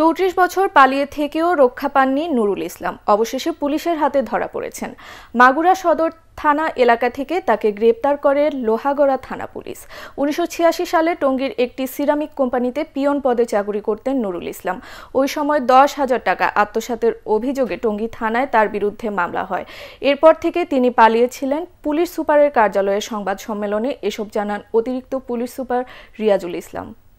চৌত্রিশ বছর পালিয়ে থেকেও রক্ষা পাননি নুরুল ইসলাম অবশেষে পুলিশের হাতে ধরা পড়েছেন মাগুরা সদর থানা এলাকা থেকে তাকে গ্রেপ্তার করে লোহাগড়া থানা পুলিশ উনিশশো সালে টঙ্গীর একটি সিরামিক কোম্পানিতে পিয়ন পদে চাকরি করতেন নুরুল ইসলাম ওই সময় দশ হাজার টাকা আত্মসাতের অভিযোগে টঙ্গী থানায় তার বিরুদ্ধে মামলা হয় এরপর থেকে তিনি পালিয়েছিলেন পুলিশ সুপারের কার্যালয়ে সংবাদ সম্মেলনে এসব জানান অতিরিক্ত পুলিশ সুপার রিয়াজুল ইসলাম